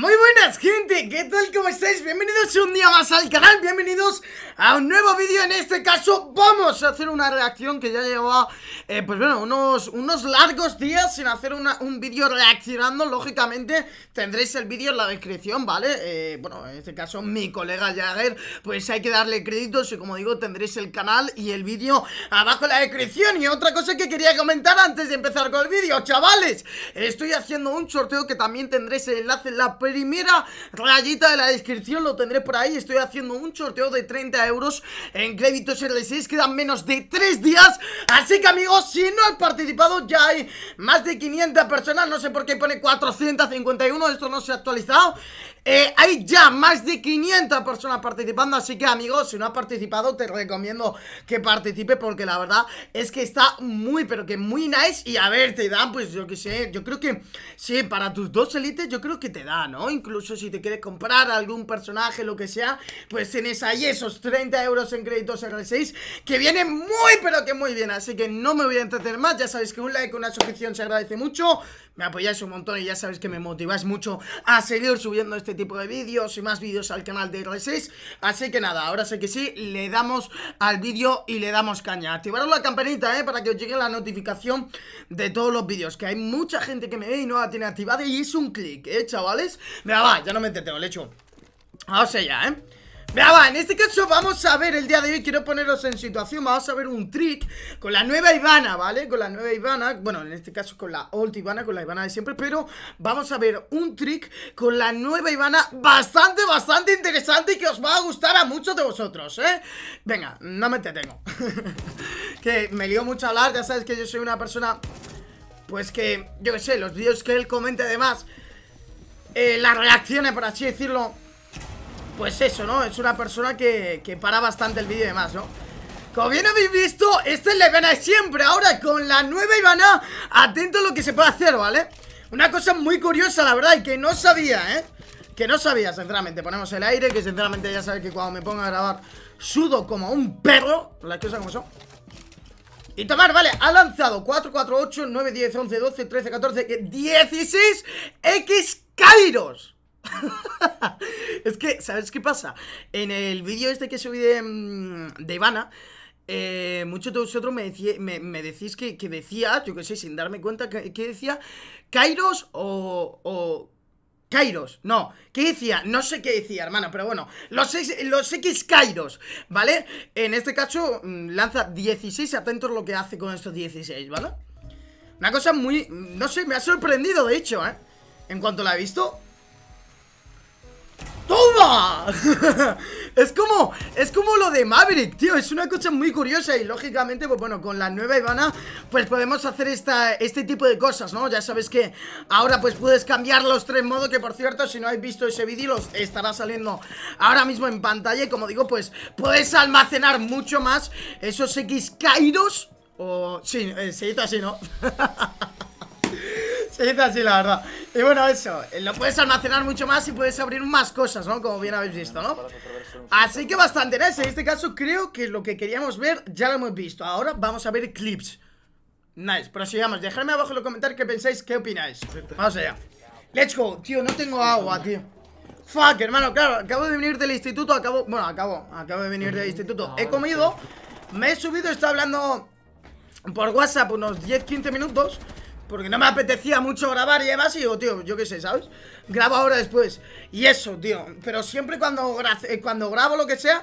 Muy buenas gente, ¿qué tal? ¿Cómo estáis? Bienvenidos un día más al canal, bienvenidos a un nuevo vídeo En este caso vamos a hacer una reacción que ya llevaba, eh, pues bueno, unos, unos largos días sin hacer un vídeo reaccionando Lógicamente tendréis el vídeo en la descripción, ¿vale? Eh, bueno, en este caso mi colega Jagger, pues hay que darle créditos y como digo tendréis el canal y el vídeo abajo en la descripción Y otra cosa que quería comentar antes de empezar con el vídeo, chavales Estoy haciendo un sorteo que también tendréis el enlace en la primera rayita de la descripción Lo tendré por ahí, estoy haciendo un sorteo de 30 euros en créditos R6 Quedan menos de 3 días Así que amigos, si no has participado ya hay más de 500 personas No sé por qué pone 451, esto no se ha actualizado eh, hay ya más de 500 personas participando, así que amigos, si no has participado, te recomiendo que participe porque la verdad es que está muy, pero que muy nice. Y a ver, te dan, pues yo que sé, yo creo que sí, para tus dos élites, yo creo que te da, ¿no? Incluso si te quieres comprar algún personaje, lo que sea, pues tienes ahí esos 30 euros en créditos R6 que vienen muy, pero que muy bien. Así que no me voy a entretener más, ya sabéis que un like, una suscripción se agradece mucho me apoyáis un montón y ya sabéis que me motiváis mucho a seguir subiendo este tipo de vídeos y más vídeos al canal de R6. Así que nada, ahora sé que sí, le damos al vídeo y le damos caña. Activaros la campanita, ¿eh? Para que os llegue la notificación de todos los vídeos, que hay mucha gente que me ve y no la tiene activada y es un clic, ¿eh, chavales? Mira, va, ya no me entretengo, le echo. Ahora sé ¿eh? Venga, en este caso vamos a ver el día de hoy, quiero poneros en situación, vamos a ver un trick con la nueva Ivana, ¿vale? Con la nueva Ivana, bueno, en este caso con la old Ivana, con la Ivana de siempre, pero vamos a ver un trick con la nueva Ivana bastante, bastante interesante y que os va a gustar a muchos de vosotros, ¿eh? Venga, no me entretengo, que me lío mucho hablar, ya sabes que yo soy una persona, pues que, yo qué sé, los vídeos que él comenta además, eh, las reacciones, por así decirlo pues eso, ¿no? Es una persona que, para bastante el vídeo y demás, ¿no? Como bien habéis visto, esta es la Ivana siempre Ahora con la nueva Ivana Atento a lo que se puede hacer, ¿vale? Una cosa muy curiosa, la verdad, y que no sabía, ¿eh? Que no sabía, sinceramente Ponemos el aire, que sinceramente ya sabéis que cuando me pongo a grabar Sudo como un perro Las cosas como son y tomar, vale, ha lanzado 4, 4, 8, 9, 10, 11, 12, 13, 14, 16 X Kairos es que, ¿sabes qué pasa? En el vídeo este que subí de, mm, Ivana, eh, muchos de vosotros me, me, decís que, decía, yo que sé, sin darme cuenta, que, decía Kairos o, o Kairos, no, ¿qué decía? No sé qué decía, hermana, pero bueno, los, los X Kairos, ¿vale? En este caso, mm, lanza 16, atentos lo que hace con estos 16, ¿vale? Una cosa muy, no sé, me ha sorprendido, de hecho, ¿eh? En cuanto la he visto, ¡Toma! es como es como lo de Maverick, tío Es una cosa muy curiosa y lógicamente, pues bueno Con la nueva Ivana, pues podemos hacer esta, Este tipo de cosas, ¿no? Ya sabes que Ahora pues puedes cambiar los tres modos Que por cierto, si no habéis visto ese vídeo Los estará saliendo ahora mismo en pantalla Y como digo, pues puedes almacenar Mucho más esos X Kairos O... sí, eh, se así, ¿no? Es así, la verdad. Y bueno, eso. Eh, lo puedes almacenar mucho más y puedes abrir más cosas, ¿no? Como bien habéis visto, ¿no? Así que bastante, ¿no? En este caso creo que lo que queríamos ver ya lo hemos visto. Ahora vamos a ver clips. Nice, prosigamos. Dejadme abajo en los comentarios qué pensáis, qué opináis. Vamos allá. Let's go, tío. No tengo agua, tío. Fuck, hermano, claro, acabo de venir del instituto, acabo, bueno, acabo, acabo de venir del instituto He comido, me he subido, está hablando por WhatsApp unos 10-15 minutos porque no me apetecía mucho grabar y demás Y digo, tío, yo qué sé, ¿sabes? Grabo ahora después Y eso, tío Pero siempre cuando, eh, cuando grabo lo que sea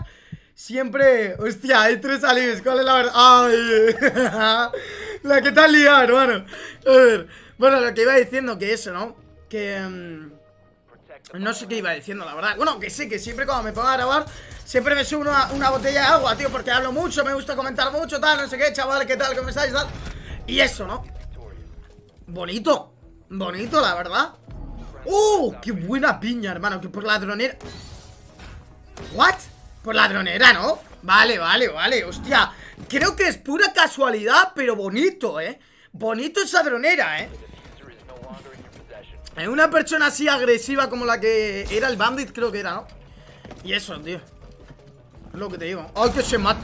Siempre... Hostia, hay tres alibis ¿Cuál es la verdad? ¡Ay! la que tal liar, hermano A ver Bueno, lo que iba diciendo que eso, ¿no? Que... Mm, no sé qué iba diciendo, la verdad Bueno, que sí, que siempre cuando me pongo a grabar Siempre me subo una, botella de agua, tío Porque hablo mucho, me gusta comentar mucho, tal, no sé qué Chaval, qué tal, cómo estáis, tal Y eso, ¿no? Bonito. Bonito, la verdad. ¡Oh! ¡Qué buena piña, hermano! Que por ladronera... ¿What? Por ladronera, ¿no? Vale, vale, vale. Hostia. Creo que es pura casualidad, pero bonito, ¿eh? Bonito esa dronera, ¿eh? una persona así agresiva como la que era el Bandit, creo que era, ¿no? Y eso, tío. Es lo que te digo. ¡Ay, que se mata!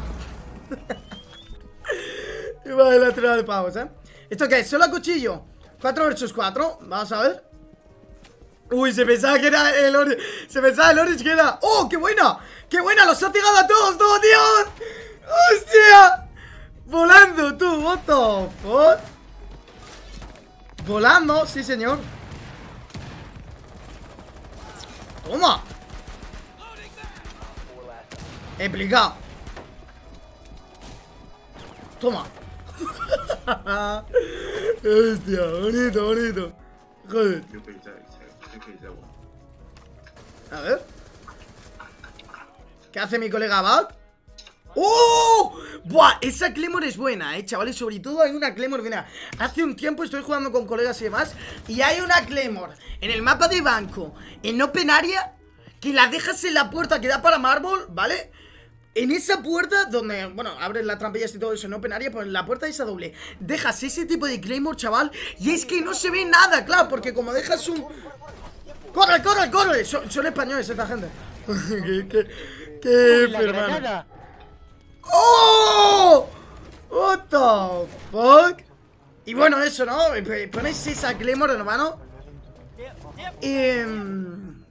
el la de pavos, ¿eh? ¿Esto qué es? ¿Solo cuchillo? 4 versus 4, vamos a ver Uy, se pensaba que era el Orange Se pensaba el Orange queda ¡Oh, qué buena! ¡Qué buena! ¡Los ha tirado a todos, no, Dios! ¡Hostia! Volando, tú, what the fuck? Volando, sí, señor Toma Explicado Toma Hostia, bonito, bonito. Joder. A ver. ¿Qué hace mi colega Bat? ¡Oh! Buah, esa clemor es buena, eh, chavales Sobre todo hay una clemor mira Hace un tiempo estoy jugando con colegas y demás Y hay una clemor en el mapa de banco En Open Area Que la dejas en la puerta que da para mármol, ¿vale? En esa puerta donde, bueno, abres las trampillas y todo eso en open area, pues la puerta esa doble dejas ese tipo de claymore, chaval, y es que no se ve nada, claro, porque como dejas un... ¡Corre, corre, corre! Son, españoles esta gente. ¡Qué, qué, qué ¡Oh! What the fuck? Y bueno, eso, ¿no? Pones esa claymore, hermano. Em,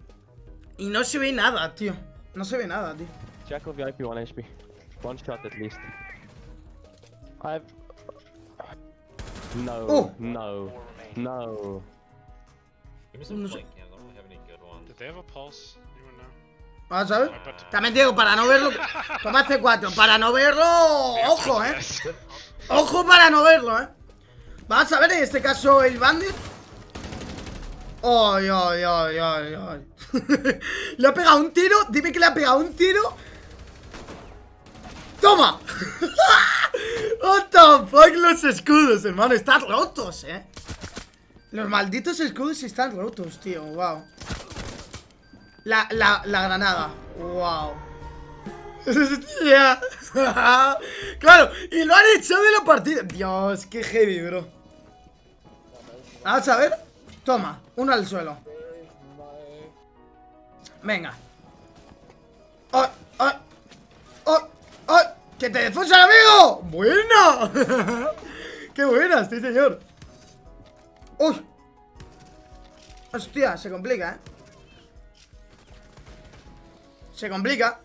y no se ve nada, tío. No se ve nada, tío the VIP 1 HP. One shot at least. I've... No, no, no. Give a ver También digo, para no verlo... Toma este C4, para no verlo... Ojo, eh. Ojo para no verlo, eh. Vamos a ver en este caso el bandit. ¡Ay, ay, ay, ay, ay! le ha pegado un tiro, dime que le ha pegado un tiro ¡Toma! What the fuck los escudos, hermano Están rotos, eh Los malditos escudos están rotos, tío Wow La, la, la granada Wow Claro, y lo han hecho de la partida Dios, qué heavy, bro Vamos a ver Toma, uno al suelo Venga oh. ¡Que te defusa el amigo! ¡Buena! ¡Qué buena, sí señor! ¡Uy! Hostia, se complica, ¿eh? Se complica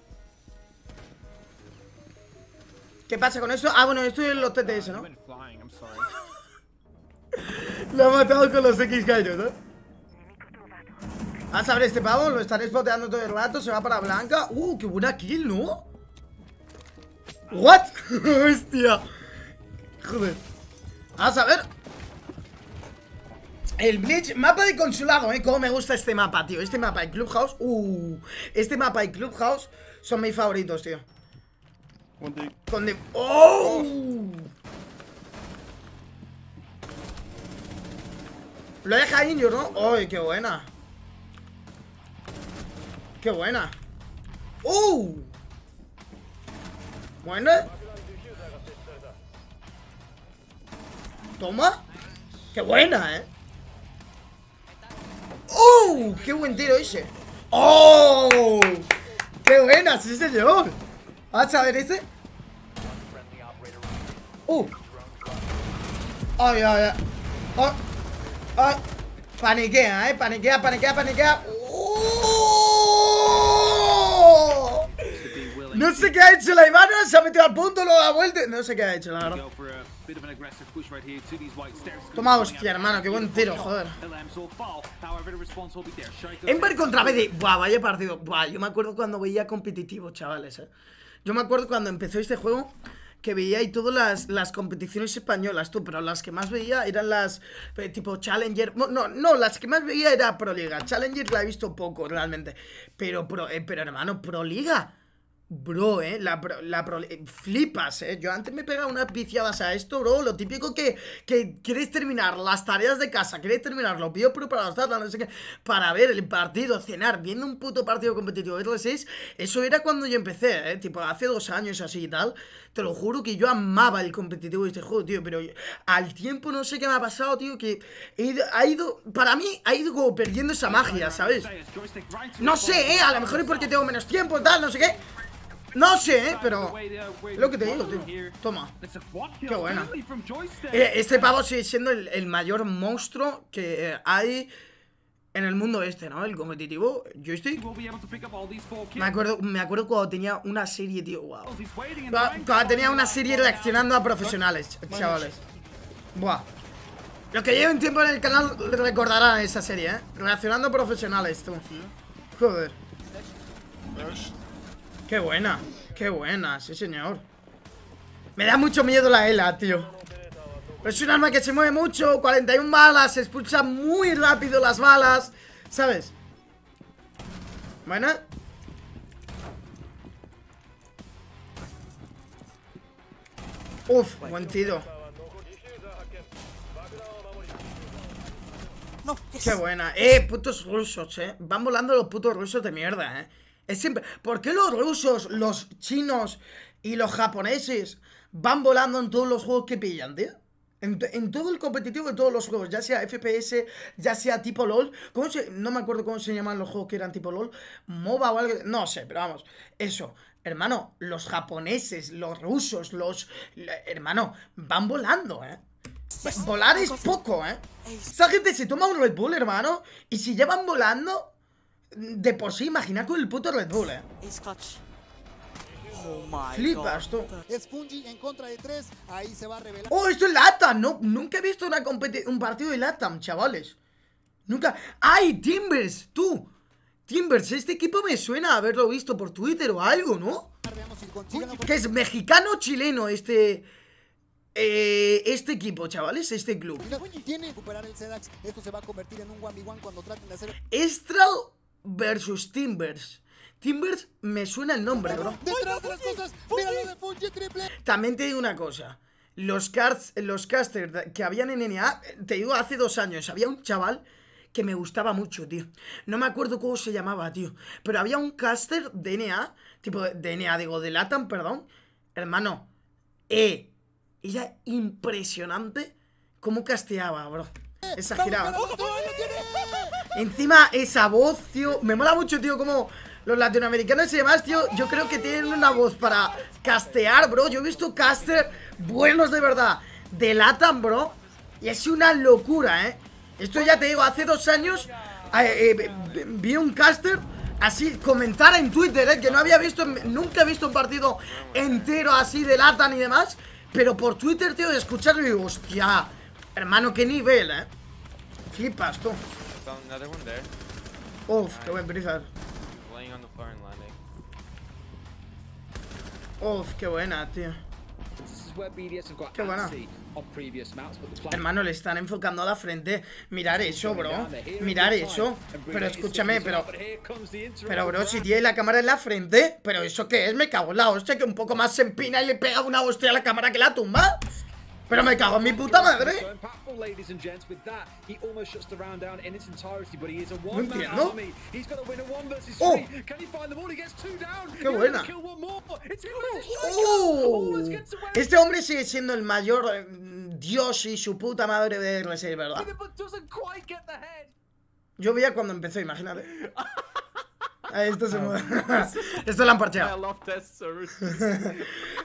¿Qué pasa con eso? Ah, bueno, esto es los TTS, ¿no? lo ha matado con los X gallos, ¿no? ¿eh? Vas a ver este pavo, lo estaré spoteando todo el rato Se va para Blanca Uh, qué buena kill, ¿no? ¿What? Hostia. Joder. Vamos a ver. El Bleach, mapa de consulado, ¿eh? Cómo me gusta este mapa, tío. Este mapa y Clubhouse. Uh, este mapa y Clubhouse son mis favoritos, tío. Con de... ¡Oh! Lo deja Inyo, ¿no? ¡Ay, qué buena! ¡Qué buena! ¡Uh! Bueno. Toma. Qué buena, ¿eh? Uh, ¡Qué buen tiro ese! ¡Oh! ¡Qué buena! ¡Sí, señor! ¿Vas a ver ese? ¡Uh! ¡Ay, ay, ay! ¡Ay! Ah, ay. Ah. Paniquea, eh, paniquea, paniquea, paniquea. No sé qué ha hecho la Ivana, se ha metido al punto, lo ha vuelta. No sé qué ha hecho, la verdad. Toma, hostia, hermano, qué buen tiro, joder. Ember contra BD. Buah, vaya partido. Buah, yo me acuerdo cuando veía competitivo, chavales. Eh. Yo me acuerdo cuando empezó este juego que veía y todas las, las, competiciones españolas, tú, pero las que más veía eran las eh, tipo Challenger. No, no, las que más veía era Proliga Challenger la he visto poco realmente. Pero, eh, pero hermano, Proliga Liga. Bro, eh, la, la eh, flipas, eh. Yo antes me pegaba unas viciadas a esto, bro. Lo típico que, que quieres terminar las tareas de casa, quieres terminar los vídeos preparados, tal, no sé qué, para ver el partido, cenar, viendo un puto partido competitivo de Eso era cuando yo empecé, eh, tipo hace dos años así y tal. Te lo juro que yo amaba el competitivo de este juego, tío. Pero al tiempo no sé qué me ha pasado, tío, que ha ido, para mí, ha ido como perdiendo esa magia, ¿sabes? No sé, eh, a lo mejor es porque tengo menos tiempo, tal, no sé qué. No sé, eh, pero... Lo que te digo, tío. Toma. Qué buena. Eh, este pavo sigue siendo el, mayor monstruo que eh, hay en el mundo este, ¿no? El competitivo joystick. Me acuerdo, me acuerdo cuando tenía una serie, tío, wow. Cuando, tenía una serie reaccionando a profesionales, chavales. Buah. Los que lleven tiempo en el canal recordarán esa serie, ¿eh? Reaccionando a profesionales, tú. Joder. Qué buena, qué buena, sí señor Me da mucho miedo la ELA, tío es un arma que se mueve mucho 41 balas, se expulsa muy rápido las balas ¿Sabes? ¿Buena? Uf, buen tiro Qué buena Eh, putos rusos, eh Van volando los putos rusos de mierda, eh es siempre... ¿Por qué los rusos, los chinos y los japoneses van volando en todos los juegos que pillan, tío? En, todo el competitivo de todos los juegos, ya sea FPS, ya sea tipo LOL. ¿cómo se, no me acuerdo cómo se llaman los juegos que eran tipo LOL. MOBA o algo. No sé, pero vamos. Eso. Hermano, los japoneses, los rusos, los... Hermano, van volando, ¿eh? Volar es poco, ¿eh? Esa gente se toma un Red Bull, hermano. Y si ya van volando... De por sí, imagina con el puto Red Bull, eh. Oh my Flipas God. Es en contra de tres. Ahí se va a revelar. Oh, esto es Latam. No, nunca he visto una un partido de Latam, chavales. Nunca. ¡Ay, Timbers! Tú. Timbers, este equipo me suena a haberlo visto por Twitter o algo, ¿no? Que es mexicano-chileno este. Eh, este equipo, chavales, este club. Tiene recuperar el Sedax. Esto se va a convertir en un 1v1 cuando traten de hacer. Estral versus Timbers. Timbers me suena el nombre, bro. También te digo una cosa. Los, cards, los casters que habían en NA, te digo, hace dos años, había un chaval que me gustaba mucho, tío. No me acuerdo cómo se llamaba, tío. Pero había un caster de NA, tipo de, NA, digo, de Latam, perdón. Hermano, eh. Era impresionante cómo casteaba, bro. Eh, Exageraba Encima esa voz, tío. Me mola mucho, tío, como los latinoamericanos y demás, tío. Yo creo que tienen una voz para castear, bro. Yo he visto casters buenos de verdad. de Delatan, bro. Y es una locura, ¿eh? Esto ya te digo, hace dos años eh, eh, vi un caster así comentar en Twitter, ¿eh? que no había visto, nunca he visto un partido entero así de Latan y demás, pero por Twitter, tío, de escucharlo y digo, hostia, hermano, qué nivel, ¿eh? Flipas tú. Uf, qué buen Uf, buena, tío. Qué buena. Hermano, le están enfocando a la frente. Mirar eso, bro. Mirar eso. Pero escúchame, pero. Pero, bro, si tiene la cámara en la frente. ¿Pero eso qué es? Me cago en la hostia que un poco más se empina y le pega una hostia a la cámara que la tumba. Pero me cago en mi puta madre. No entiendo. ¡Oh! ¡Qué buena! Oh. Este hombre sigue siendo el mayor eh, dios y su puta madre de R6, ¿verdad? Yo veía cuando empezó, imagínate. Ah, esto se ah, mueve. Esto la han parcheado.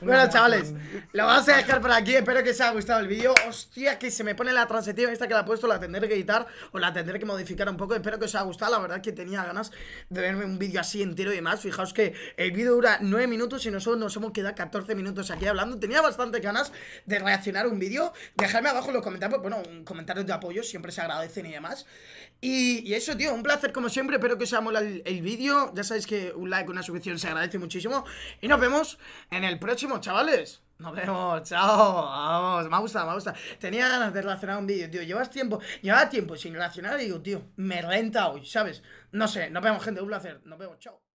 bueno, chavales, lo vamos a dejar por aquí. Espero que os haya gustado el vídeo. Hostia, que se me pone la transitiva esta que la he puesto. La tendré que editar o la tendré que modificar un poco. Espero que os haya gustado. La verdad que tenía ganas de verme un vídeo así entero y demás. Fijaos que el vídeo dura 9 minutos y nosotros nos hemos quedado 14 minutos aquí hablando. Tenía bastante ganas de reaccionar un vídeo. Dejarme abajo en los comentarios. Bueno, un comentario de apoyo siempre se agradecen y demás. Y, eso, tío, un placer como siempre. Espero que os haya molado el vídeo. Ya sabéis que un like, una suscripción se agradece muchísimo. Y nos vemos en el próximo, chavales. Nos vemos, chao. Vamos, me ha gustado, me ha gustado. Tenía ganas de relacionar un vídeo, tío. Llevas tiempo, llevaba tiempo sin relacionar y digo, tío, me renta hoy, ¿sabes? No sé, nos vemos, gente. Un placer. Nos vemos, chao.